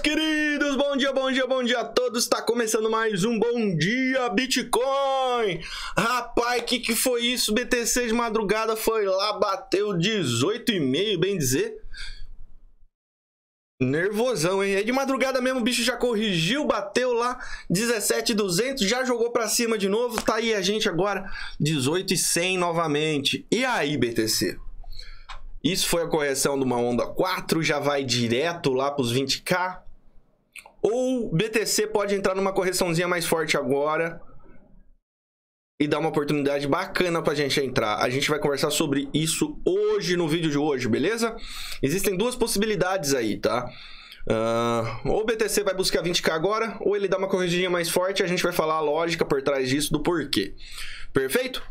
queridos, bom dia, bom dia, bom dia a todos. Tá começando mais um Bom Dia Bitcoin. Rapaz, que que foi isso? BTC de madrugada foi lá, bateu 18,5, bem dizer. Nervosão, hein? É de madrugada mesmo, o bicho já corrigiu, bateu lá 17,200, já jogou para cima de novo. Tá aí a gente agora 18,100 novamente. E aí, BTC? Isso foi a correção de uma onda 4, já vai direto lá para os 20k. Ou BTC pode entrar numa correçãozinha mais forte agora e dar uma oportunidade bacana pra gente entrar. A gente vai conversar sobre isso hoje no vídeo de hoje, beleza? Existem duas possibilidades aí, tá? Uh, ou o BTC vai buscar 20k agora, ou ele dá uma corridinha mais forte e a gente vai falar a lógica por trás disso do porquê. Perfeito?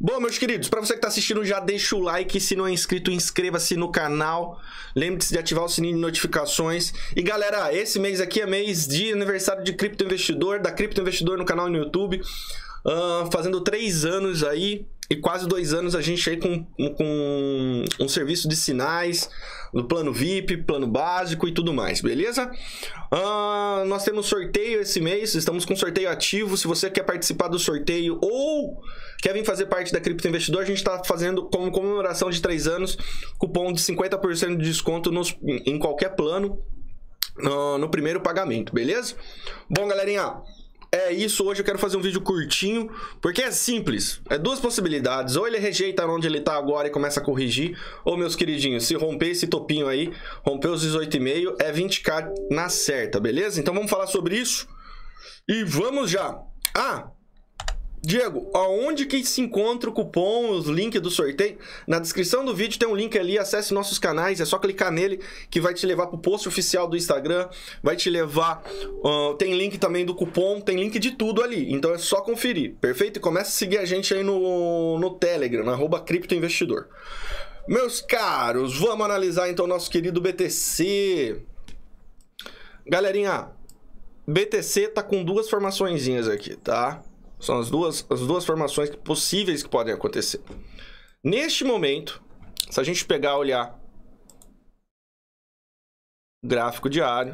Bom, meus queridos, para você que está assistindo, já deixa o like. Se não é inscrito, inscreva-se no canal. Lembre-se de ativar o sininho de notificações. E galera, esse mês aqui é mês de aniversário de Cripto Investidor, da Cripto Investidor no canal no YouTube. Uh, fazendo três anos aí e quase dois anos a gente aí com, com um serviço de sinais, do plano VIP, plano básico e tudo mais, beleza? Ah, nós temos sorteio esse mês, estamos com sorteio ativo. Se você quer participar do sorteio ou quer vir fazer parte da Cripto Investidor, a gente está fazendo como comemoração de três anos, cupom de 50% de desconto nos, em qualquer plano ah, no primeiro pagamento, beleza? Bom, galerinha, é isso. Hoje eu quero fazer um vídeo curtinho, porque é simples. É duas possibilidades. Ou ele rejeita onde ele tá agora e começa a corrigir. Ou, meus queridinhos, se romper esse topinho aí, romper os 18,5, é 20k na certa, beleza? Então vamos falar sobre isso. E vamos já. Ah, Diego, aonde que se encontra o cupom, os links do sorteio? Na descrição do vídeo tem um link ali, acesse nossos canais, é só clicar nele que vai te levar pro post oficial do Instagram, vai te levar, uh, tem link também do cupom, tem link de tudo ali, então é só conferir, perfeito? E começa a seguir a gente aí no, no Telegram, arroba criptoinvestidor. Meus caros, vamos analisar então nosso querido BTC. Galerinha, BTC tá com duas formaçõezinhas aqui, tá? São as duas, as duas formações possíveis que podem acontecer. Neste momento, se a gente pegar olhar gráfico diário.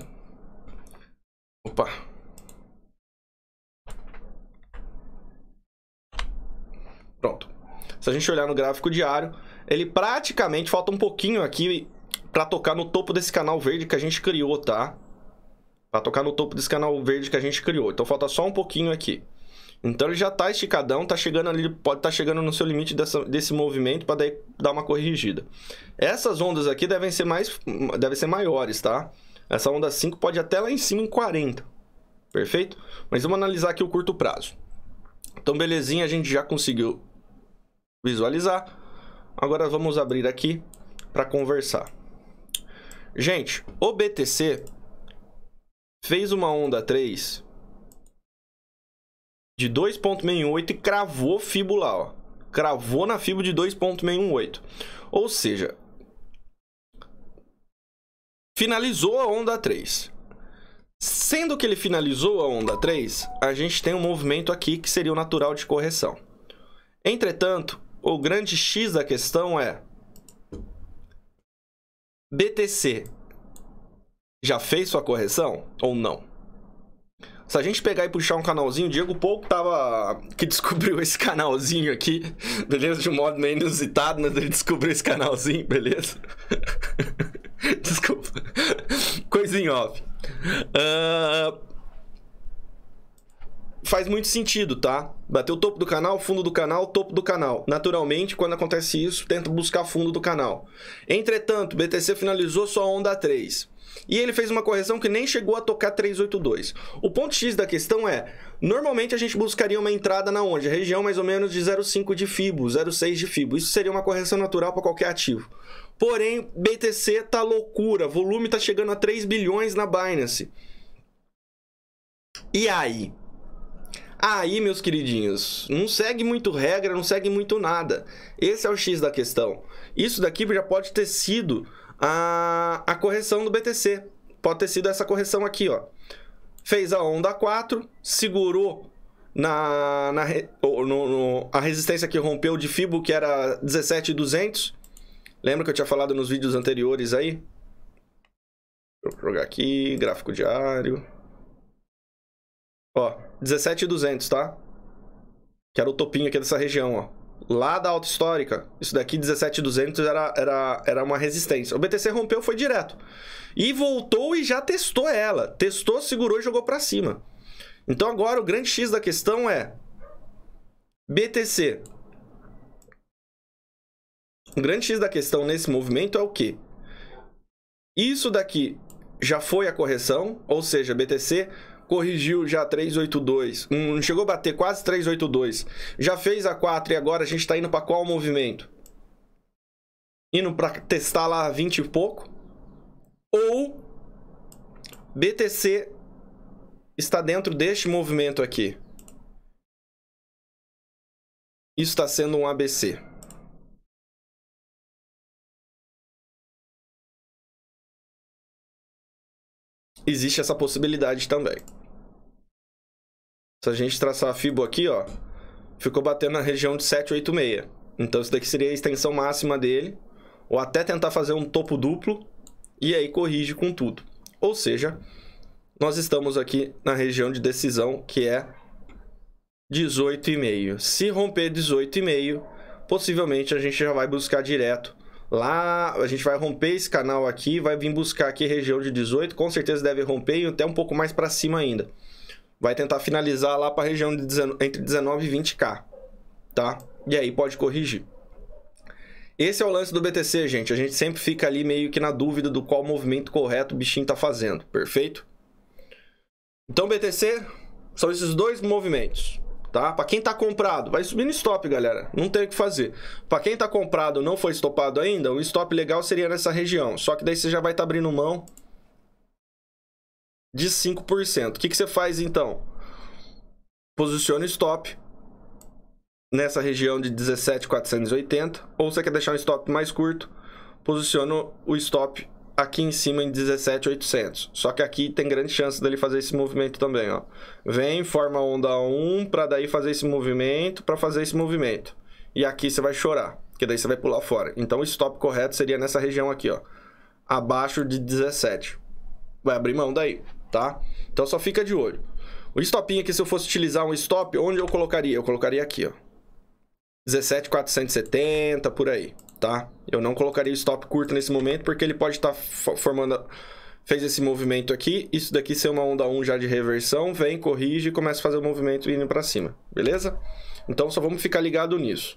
Opa. Pronto. Se a gente olhar no gráfico diário, ele praticamente falta um pouquinho aqui para tocar no topo desse canal verde que a gente criou, tá? Para tocar no topo desse canal verde que a gente criou. Então falta só um pouquinho aqui. Então ele já está esticadão, está chegando ali, pode estar tá chegando no seu limite dessa, desse movimento para dar uma corrigida. Essas ondas aqui devem ser mais devem ser maiores, tá? Essa onda 5 pode ir até lá em cima em 40. Perfeito? Mas vamos analisar aqui o curto prazo. Então belezinha, a gente já conseguiu visualizar. Agora vamos abrir aqui para conversar. Gente, o BTC fez uma onda 3 de 2.68 e cravou FIBO lá, ó. Cravou na FIBO de 2.618. Ou seja, finalizou a onda 3. Sendo que ele finalizou a onda 3, a gente tem um movimento aqui que seria o natural de correção. Entretanto, o grande X da questão é BTC já fez sua correção ou não? Se a gente pegar e puxar um canalzinho, o Diego pouco tava. que descobriu esse canalzinho aqui, beleza? De um modo meio inusitado, mas ele descobriu esse canalzinho, beleza? Desculpa. Coisinha off. Uh, faz muito sentido, tá? Bater o topo do canal, fundo do canal, topo do canal. Naturalmente, quando acontece isso, tenta buscar fundo do canal. Entretanto, BTC finalizou sua onda 3. E ele fez uma correção que nem chegou a tocar 382. O ponto X da questão é, normalmente a gente buscaria uma entrada na onde? A região mais ou menos de 0,5 de FIBO, 0,6 de FIBO. Isso seria uma correção natural para qualquer ativo. Porém, BTC tá loucura, volume tá chegando a 3 bilhões na Binance. E aí? Aí, meus queridinhos, não segue muito regra, não segue muito nada. Esse é o X da questão. Isso daqui já pode ter sido a, a correção do BTC. Pode ter sido essa correção aqui, ó. Fez a onda 4, segurou na, na no, no, a resistência que rompeu de Fibo, que era 17,200. Lembra que eu tinha falado nos vídeos anteriores aí? Vou jogar aqui, gráfico diário. Ó, 17,200, tá? Que era o topinho aqui dessa região, ó. Lá da alta histórica, isso daqui 17,200 era, era, era uma resistência. O BTC rompeu, foi direto. E voltou e já testou ela. Testou, segurou e jogou para cima. Então agora o grande X da questão é... BTC. O grande X da questão nesse movimento é o quê? Isso daqui já foi a correção, ou seja, BTC corrigiu já 382, não hum, chegou a bater quase 382, já fez a 4 e agora a gente está indo para qual movimento? Indo para testar lá 20 e pouco? Ou BTC está dentro deste movimento aqui? Isso está sendo um ABC. existe essa possibilidade também. Se a gente traçar a FIBO aqui, ó, ficou batendo na região de 786. Então isso daqui seria a extensão máxima dele, ou até tentar fazer um topo duplo e aí corrige com tudo. Ou seja, nós estamos aqui na região de decisão que é 18,5. Se romper 18,5, possivelmente a gente já vai buscar direto Lá a gente vai romper esse canal aqui, vai vir buscar aqui região de 18, com certeza deve romper e até um pouco mais para cima ainda. Vai tentar finalizar lá para a região de 19, entre 19 e 20k, tá? E aí pode corrigir. Esse é o lance do BTC, gente. A gente sempre fica ali meio que na dúvida do qual movimento correto o bichinho tá fazendo, perfeito? Então, BTC são esses dois movimentos tá? Para quem tá comprado, vai subindo stop, galera. Não tem o que fazer. Para quem tá comprado, não foi stopado ainda, o stop legal seria nessa região. Só que daí você já vai estar tá abrindo mão de 5%. O que, que você faz então? Posiciona o stop nessa região de 17,480 ou você quer deixar um stop mais curto, posiciona o stop aqui em cima em 17,800. Só que aqui tem grande chance dele fazer esse movimento também, ó. Vem, forma onda 1, para daí fazer esse movimento, para fazer esse movimento. E aqui você vai chorar, que daí você vai pular fora. Então o stop correto seria nessa região aqui, ó. Abaixo de 17. Vai abrir mão daí, tá? Então só fica de olho. O stopinho aqui, se eu fosse utilizar um stop, onde eu colocaria? Eu colocaria aqui, ó. 17,470, por aí tá? Eu não colocaria stop curto nesse momento, porque ele pode estar tá formando... Fez esse movimento aqui, isso daqui ser uma onda 1 já de reversão, vem, corrige e começa a fazer o movimento indo para cima, beleza? Então só vamos ficar ligado nisso.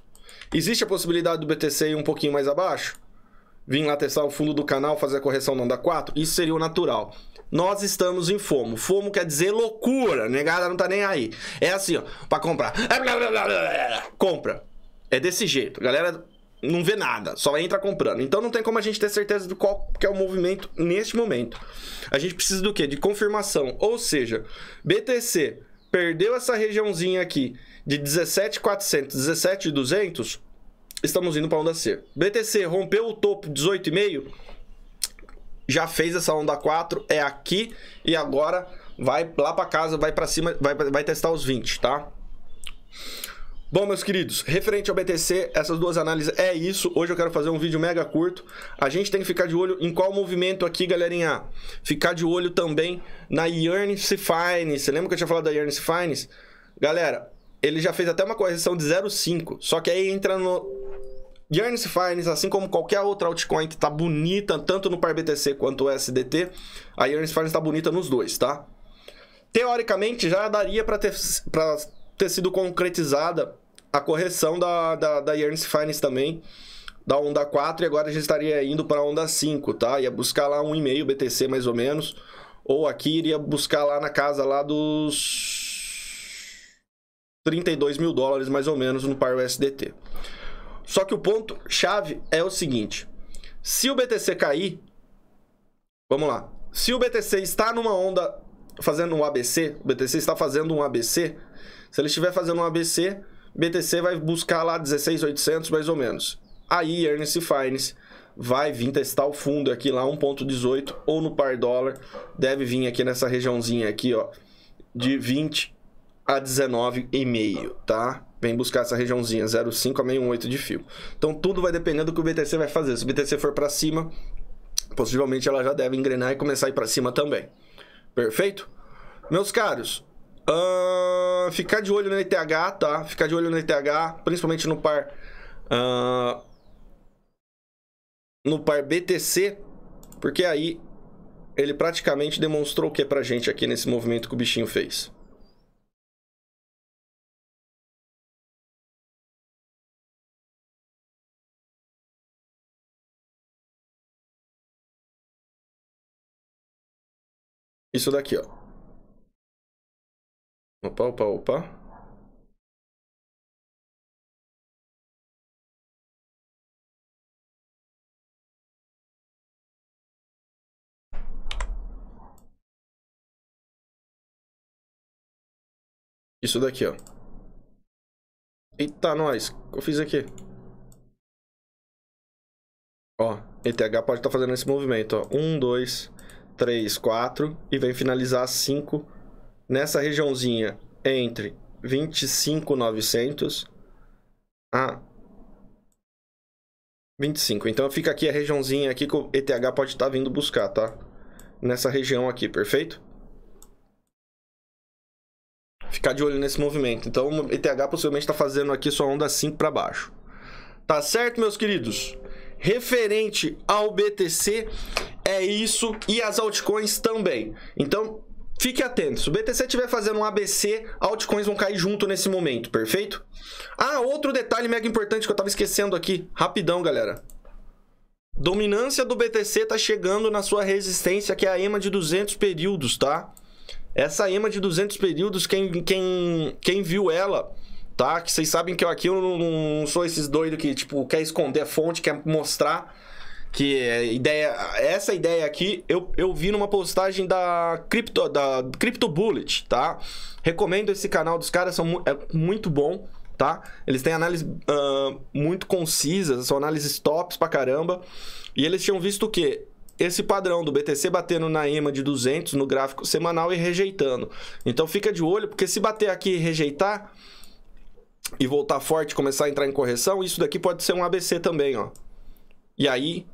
Existe a possibilidade do BTC ir um pouquinho mais abaixo? Vim lá testar o fundo do canal, fazer a correção na onda 4? Isso seria o natural. Nós estamos em FOMO. FOMO quer dizer loucura, negada não tá nem aí. É assim, ó, pra comprar. É Compra. É desse jeito. Galera não vê nada, só entra comprando. Então não tem como a gente ter certeza do qual que é o movimento neste momento. A gente precisa do quê? De confirmação. Ou seja, BTC perdeu essa regiãozinha aqui de 17,400, 17,200, estamos indo para onda C. BTC rompeu o topo 18,5, já fez essa onda 4, é aqui e agora vai lá para casa, vai para cima, vai, vai testar os 20, tá? Bom, meus queridos, referente ao BTC, essas duas análises é isso. Hoje eu quero fazer um vídeo mega curto. A gente tem que ficar de olho em qual movimento aqui, galerinha. Ficar de olho também na Yearn Finance. Você lembra que eu tinha falado da Yearn Finance? Galera, ele já fez até uma correção de 0,5. Só que aí entra no... Yearn Finance, assim como qualquer outra altcoin que tá bonita, tanto no par BTC quanto o SDT, a Yearn Finance tá bonita nos dois, tá? Teoricamente, já daria para ter... Pra ter sido concretizada a correção da, da, da Yearns Finance também, da onda 4, e agora a gente estaria indo para a onda 5, tá? Ia buscar lá 1,5 BTC mais ou menos, ou aqui iria buscar lá na casa lá dos 32 mil dólares mais ou menos no par USDT. Só que o ponto chave é o seguinte, se o BTC cair, vamos lá, se o BTC está numa onda fazendo um ABC, o BTC está fazendo um ABC, se ele estiver fazendo um ABC, BTC vai buscar lá 16,800 mais ou menos. Aí Ernest Finance vai vir testar o fundo aqui lá 1.18 ou no par dólar, deve vir aqui nessa regiãozinha aqui, ó, de 20 a 19,5, tá? Vem buscar essa regiãozinha 0,5 a 618 de fio. Então tudo vai dependendo do que o BTC vai fazer. Se o BTC for para cima, possivelmente ela já deve engrenar e começar a ir para cima também. Perfeito? Meus caros, uh, ficar de olho no ETH, tá? Ficar de olho no ETH, principalmente no par... Uh, no par BTC, porque aí ele praticamente demonstrou o que pra gente aqui nesse movimento que o bichinho fez. Isso daqui, ó. Opa, opa, opa. Isso daqui, ó. Eita, nós. O que eu fiz aqui? Ó, ETH pode estar tá fazendo esse movimento, ó. Um, dois... 3, 4 e vem finalizar 5 nessa regiãozinha entre 25,900 a 25. Então fica aqui a regiãozinha aqui que o ETH pode estar tá vindo buscar, tá? Nessa região aqui, perfeito? Ficar de olho nesse movimento. Então o ETH possivelmente está fazendo aqui sua onda 5 para baixo. Tá certo, meus queridos? Referente ao BTC, é isso e as altcoins também. Então, Fique atento, se o BTC estiver fazendo um ABC, altcoins vão cair junto nesse momento, perfeito? Ah, outro detalhe mega importante que eu estava esquecendo aqui, rapidão, galera. Dominância do BTC está chegando na sua resistência, que é a EMA de 200 períodos, tá? Essa EMA de 200 períodos, quem, quem, quem viu ela, tá? Que vocês sabem que eu aqui eu não, não sou esses doidos que, tipo, quer esconder a fonte, quer mostrar... Que é ideia, essa ideia aqui eu, eu vi numa postagem da Crypto, da Crypto Bullet, tá? Recomendo esse canal dos caras, são, é muito bom, tá? Eles têm análise uh, muito concisas, são análises tops pra caramba. E eles tinham visto o quê? esse padrão do BTC batendo na EMA de 200 no gráfico semanal e rejeitando. Então fica de olho, porque se bater aqui e rejeitar e voltar forte, começar a entrar em correção, isso daqui pode ser um ABC também, ó. E aí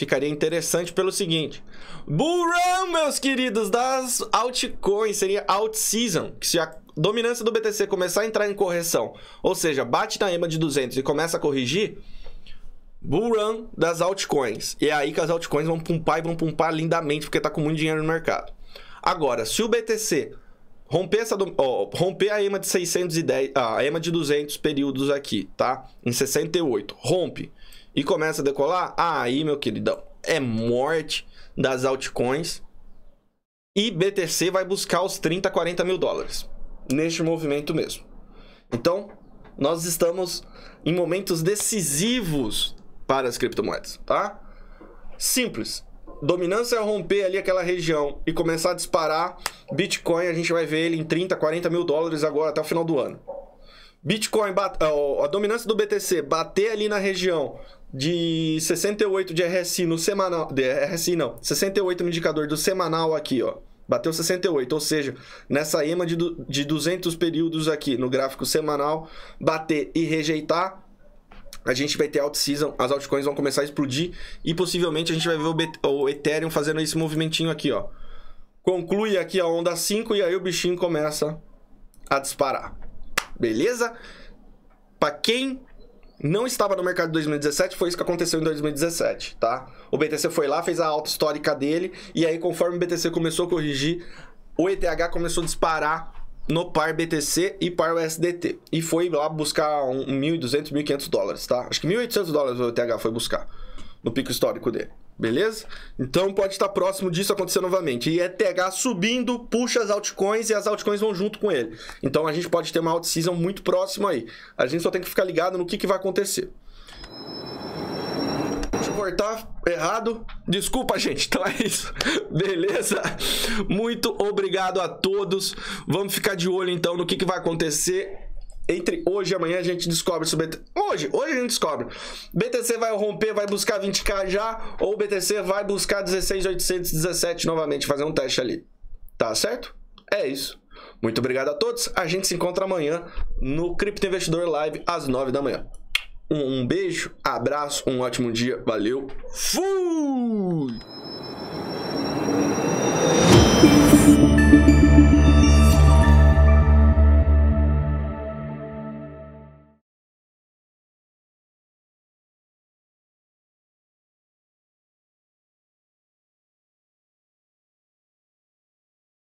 Ficaria interessante pelo seguinte. Bull Run, meus queridos, das altcoins. Seria alt season, que se a dominância do BTC começar a entrar em correção, ou seja, bate na EMA de 200 e começa a corrigir, bull run das altcoins. E é aí que as altcoins vão pumpar e vão pumpar lindamente, porque tá com muito dinheiro no mercado. Agora, se o BTC romper, essa, romper a EMA de 610, a EMA de 200 períodos aqui, tá? Em 68, rompe e começa a decolar, aí, meu queridão, é morte das altcoins. E BTC vai buscar os 30, 40 mil dólares neste movimento mesmo. Então, nós estamos em momentos decisivos para as criptomoedas, tá? Simples. Dominância é romper ali aquela região e começar a disparar. Bitcoin, a gente vai ver ele em 30, 40 mil dólares agora até o final do ano. Bitcoin, a dominância do BTC bater ali na região de 68 de RSI no semanal, de RSI não, 68 no indicador do semanal aqui, ó. Bateu 68, ou seja, nessa EMA de, de 200 períodos aqui no gráfico semanal, bater e rejeitar, a gente vai ter out season as altcoins vão começar a explodir e possivelmente a gente vai ver o Ethereum fazendo esse movimentinho aqui, ó. Conclui aqui a onda 5 e aí o bichinho começa a disparar. Beleza? Para quem não estava no mercado em 2017, foi isso que aconteceu em 2017, tá? O BTC foi lá, fez a alta histórica dele, e aí conforme o BTC começou a corrigir, o ETH começou a disparar no par BTC e par USDT. E foi lá buscar um 1.200, 1.500 dólares, tá? Acho que 1.800 dólares o ETH foi buscar no pico histórico dele beleza? Então pode estar próximo disso acontecer novamente. E ETH é subindo, puxa as altcoins e as altcoins vão junto com ele. Então a gente pode ter uma alt muito próxima aí. A gente só tem que ficar ligado no que, que vai acontecer. Deixa eu cortar errado. Desculpa, gente. Então é isso. Beleza? Muito obrigado a todos. Vamos ficar de olho então no que, que vai acontecer entre hoje e amanhã a gente descobre se o BTC... Hoje, hoje a gente descobre. BTC vai romper, vai buscar 20k já, ou o BTC vai buscar 16,817 novamente, fazer um teste ali. Tá certo? É isso. Muito obrigado a todos. A gente se encontra amanhã no Cripto Investidor Live às 9 da manhã. Um, um beijo, abraço, um ótimo dia. Valeu. Fui!